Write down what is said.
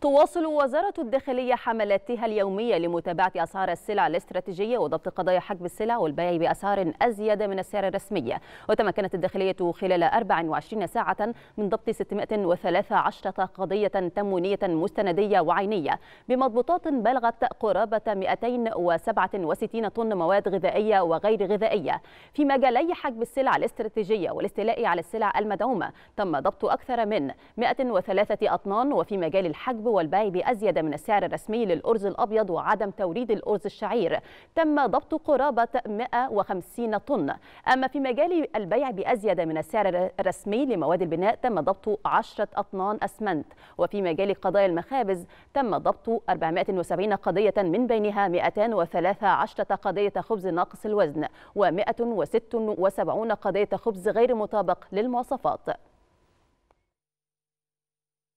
تواصل وزارة الداخلية حملاتها اليومية لمتابعة أسعار السلع الاستراتيجية وضبط قضايا حجب السلع والبيع بأسعار أزيد من السعر الرسمي وتمكنت الداخلية خلال 24 ساعة من ضبط 613 قضية تموينية مستندية وعينية بمضبوطات بلغت قرابة 267 طن مواد غذائية وغير غذائية في مجالي حجب السلع الاستراتيجية والاستيلاء على السلع المدعومة تم ضبط أكثر من 103 أطنان وفي مجال الحجب والبيع بأزيد من السعر الرسمي للأرز الأبيض وعدم توريد الأرز الشعير تم ضبط قرابة 150 طن أما في مجال البيع بأزيد من السعر الرسمي لمواد البناء تم ضبط 10 أطنان أسمنت وفي مجال قضايا المخابز تم ضبط 470 قضية من بينها 213 قضية خبز ناقص الوزن و176 قضية خبز غير مطابق للمواصفات